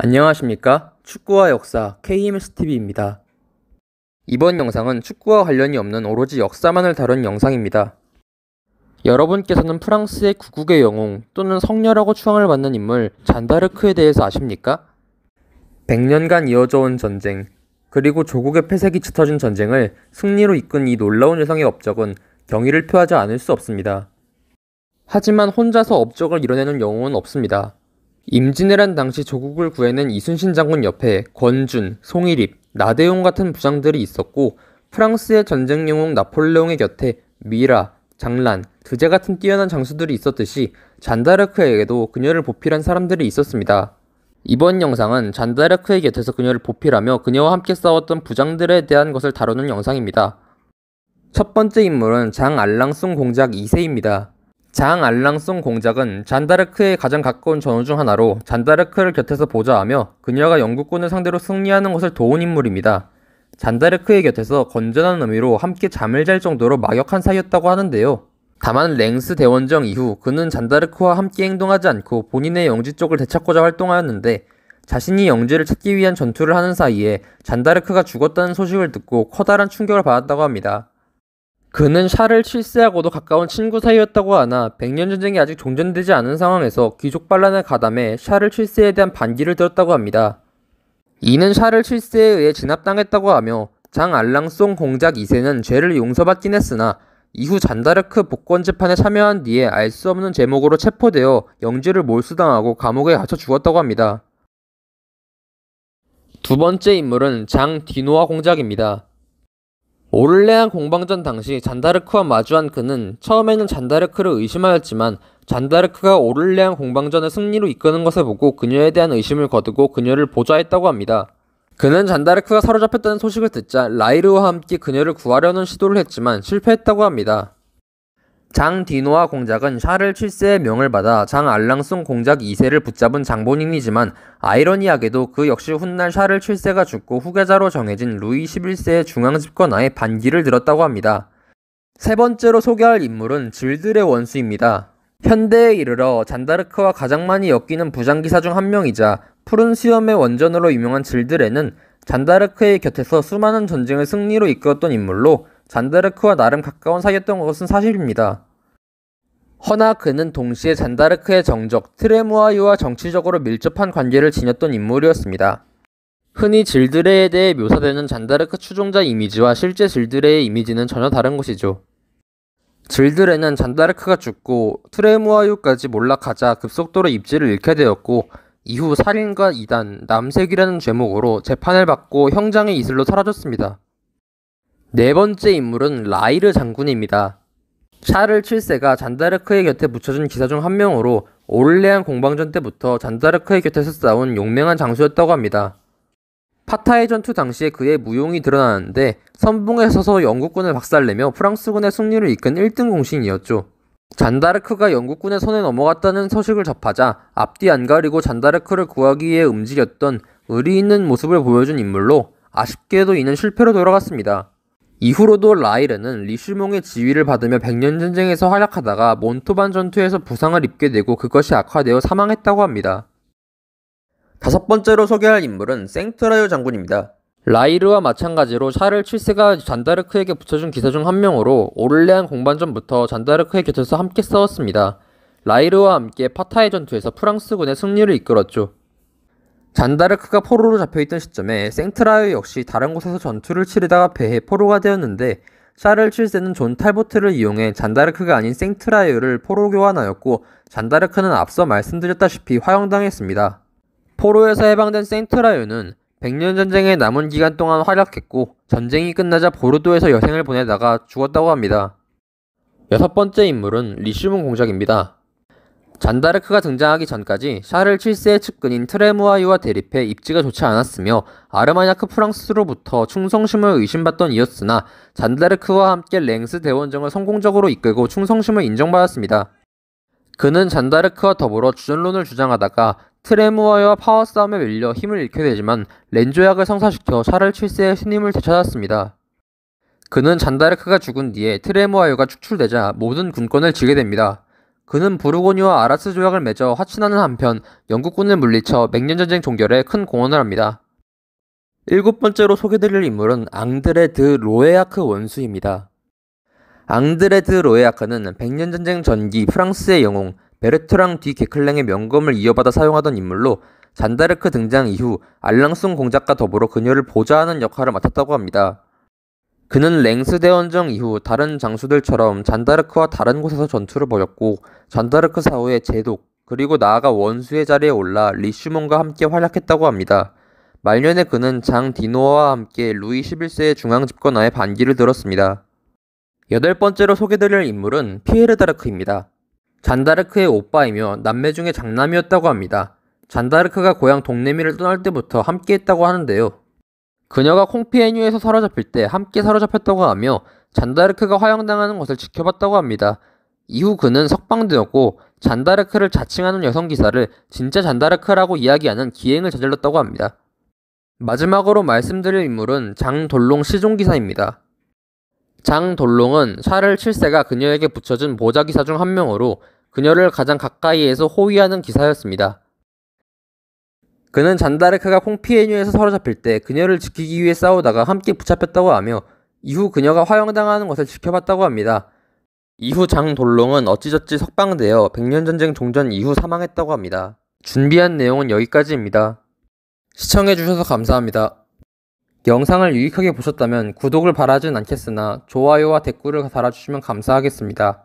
안녕하십니까? 축구와 역사 KMSTV입니다. 이번 영상은 축구와 관련이 없는 오로지 역사만을 다룬 영상입니다. 여러분께서는 프랑스의 구국의 영웅 또는 성녀라고 추앙을 받는 인물 잔다르크에 대해서 아십니까? 100년간 이어져 온 전쟁, 그리고 조국의 폐색이 짙어진 전쟁을 승리로 이끈 이 놀라운 여성의 업적은 경의를 표하지 않을 수 없습니다. 하지만 혼자서 업적을 이뤄내는 영웅은 없습니다. 임진왜란 당시 조국을 구해낸 이순신 장군 옆에 권준, 송일입 나대용 같은 부장들이 있었고 프랑스의 전쟁 영웅 나폴레옹의 곁에 미라, 장란, 드제 같은 뛰어난 장수들이 있었듯이 잔다르크에게도 그녀를 보필한 사람들이 있었습니다. 이번 영상은 잔다르크의 곁에서 그녀를 보필하며 그녀와 함께 싸웠던 부장들에 대한 것을 다루는 영상입니다. 첫 번째 인물은 장 알랑숑 공작 2세입니다. 장 알랑송 공작은 잔다르크의 가장 가까운 전우 중 하나로 잔다르크를 곁에서 보좌하며 그녀가 영국군을 상대로 승리하는 것을 도운 인물입니다. 잔다르크의 곁에서 건전한 의미로 함께 잠을 잘 정도로 막역한 사이였다고 하는데요. 다만 랭스 대원정 이후 그는 잔다르크와 함께 행동하지 않고 본인의 영지 쪽을 되찾고자 활동하였는데 자신이 영지를 찾기 위한 전투를 하는 사이에 잔다르크가 죽었다는 소식을 듣고 커다란 충격을 받았다고 합니다. 그는 샤를 7세하고도 가까운 친구 사이였다고 하나 1 0 0년 전쟁이 아직 종전되지 않은 상황에서 귀족 반란을 가담해 샤를 7세에 대한 반기를 들었다고 합니다. 이는 샤를 7세에 의해 진압당했다고 하며 장 알랑송 공작 2세는 죄를 용서받긴 했으나 이후 잔다르크 복권 재판에 참여한 뒤에 알 수 없는 제목으로 체포되어 영지를 몰수당하고 감옥에 갇혀 죽었다고 합니다. 두 번째 인물은 장 디노아 공작입니다. 오를레안 공방전 당시 잔다르크와 마주한 그는 처음에는 잔다르크를 의심하였지만 잔다르크가 오를레안 공방전을 승리로 이끄는 것을 보고 그녀에 대한 의심을 거두고 그녀를 보좌했다고 합니다. 그는 잔다르크가 사로잡혔다는 소식을 듣자 라이르와 함께 그녀를 구하려는 시도를 했지만 실패했다고 합니다. 장 디노아 공작은 샤를 7세의 명을 받아 장 알랑송 공작 2세를 붙잡은 장본인이지만 아이러니하게도 그 역시 훗날 샤를 7세가 죽고 후계자로 정해진 루이 11세의 중앙집권하에 반기를 들었다고 합니다. 세 번째로 소개할 인물은 질들의 원수입니다. 현대에 이르러 잔다르크와 가장 많이 엮이는 부장기사 중 한 명이자 푸른 수염의 원전으로 유명한 질드레는 잔다르크의 곁에서 수많은 전쟁을 승리로 이끌었던 인물로 잔다르크와 나름 가까운 사이였던 것은 사실입니다. 허나 그는 동시에 잔다르크의 정적 트레무아유와 정치적으로 밀접한 관계를 지녔던 인물이었습니다. 흔히 질드레에 대해 묘사되는 잔다르크 추종자 이미지와 실제 질드레의 이미지는 전혀 다른 것이죠. 질드레는 잔다르크가 죽고 트레무아유까지 몰락하자 급속도로 입지를 잃게 되었고 이후 살인과 이단, 남색이라는 죄목으로 재판을 받고 형장의 이슬로 사라졌습니다. 네 번째 인물은 라이르 장군입니다. 샤를 7세가 잔다르크의 곁에 묻혀준 기사 중 한 명으로 올레안 공방전 때부터 잔다르크의 곁에서 싸운 용맹한 장수였다고 합니다. 파타의 전투 당시에 그의 무용이 드러나는데 선봉에 서서 영국군을 박살내며 프랑스군의 승리를 이끈 1등 공신이었죠. 잔다르크가 영국군의 손에 넘어갔다는 소식을 접하자 앞뒤 안 가리고 잔다르크를 구하기 위해 움직였던 의리 있는 모습을 보여준 인물로 아쉽게도 이는 실패로 돌아갔습니다. 이후로도 라이르는 리슈몽의 지휘를 받으며 백년 전쟁에서 활약하다가 몬토반 전투에서 부상을 입게 되고 그것이 악화되어 사망했다고 합니다. 다섯 번째로 소개할 인물은 생트라요 장군입니다. 라이르와 마찬가지로 샤를 7세가 잔다르크에게 붙여준 기사 중 한 명으로 오를레안 공반전부터 잔다르크의 곁에서 함께 싸웠습니다. 라이르와 함께 파타이 전투에서 프랑스군의 승리를 이끌었죠. 잔다르크가 포로로 잡혀있던 시점에 생트라유 역시 다른 곳에서 전투를 치르다가 배해 포로가 되었는데 샤를 7세는 존 탈보트를 이용해 잔다르크가 아닌 생트라유를 포로 교환하였고 잔다르크는 앞서 말씀드렸다시피 화형당했습니다. 포로에서 해방된 생트라유는 1 0 0년전쟁의 남은 기간 동안 활약했고 전쟁이 끝나자 보르도에서 여생을 보내다가 죽었다고 합니다. 여섯 번째 인물은 리슈문 공작입니다. 잔다르크가 등장하기 전까지 샤를 7세의 측근인 트레무아이와 대립해 입지가 좋지 않았으며 아르마냐크 프랑스로부터 충성심을 의심받던 이였으나 잔다르크와 함께 랭스 대원정을 성공적으로 이끌고 충성심을 인정받았습니다. 그는 잔다르크와 더불어 주전론을 주장하다가 트레무아이와 파워 싸움에 밀려 힘을 잃게 되지만 렌조약을 성사시켜 샤를 7세의 신임을 되찾았습니다. 그는 잔다르크가 죽은 뒤에 트레무아이가 축출되자 모든 군권을 지게 됩니다. 그는 부르고뉴와 아라스 조약을 맺어 화친하는 한편 영국군을 물리쳐 맥년전쟁 종결에 큰 공헌을 합니다. 일곱 번째로 소개드릴 인물은 앙드레드 로에아크 원수입니다. 앙드레드 로에아크는 백년전쟁 전기 프랑스의 영웅 베르트랑 뒤 게클랭의 명검을 이어받아 사용하던 인물로 잔다르크 등장 이후 알랑송 공작과 더불어 그녀를 보좌하는 역할을 맡았다고 합니다. 그는 랭스 대원정 이후 다른 장수들처럼 잔다르크와 다른 곳에서 전투를 벌였고 잔다르크 사후에 제독 그리고 나아가 원수의 자리에 올라 리슈몬과 함께 활약했다고 합니다. 말년에 그는 장디노와 함께 루이 11세의 중앙 집권하에 반기를 들었습니다. 여덟 번째로 소개드릴 인물은 피에르 다르크입니다. 잔다르크의 오빠이며 남매 중에 장남이었다고 합니다. 잔다르크가 고향 동네미를 떠날 때부터 함께했다고 하는데요. 그녀가 콩피에뉴에서 사로잡힐 때 함께 사로잡혔다고 하며 잔다르크가 화형당하는 것을 지켜봤다고 합니다. 이후 그는 석방되었고 잔다르크를 자칭하는 여성 기사를 진짜 잔다르크라고 이야기하는 기행을 저질렀다고 합니다. 마지막으로 말씀드릴 인물은 장돌롱 시종기사입니다. 장돌롱은 샤를 7세가 그녀에게 붙여준 모자 기사중 한 명으로 그녀를 가장 가까이에서 호위하는 기사였습니다. 그는 잔다르크가 콩피에뉴에서 사로잡힐 때 그녀를 지키기 위해 싸우다가 함께 붙잡혔다고 하며 이후 그녀가 화형당하는 것을 지켜봤다고 합니다. 이후 장 돌롱은 어찌저찌 석방되어 백년전쟁 종전 이후 사망했다고 합니다. 준비한 내용은 여기까지입니다. 시청해주셔서 감사합니다. 영상을 유익하게 보셨다면 구독을 바라진 않겠으나 좋아요와 댓글을 달아주시면 감사하겠습니다.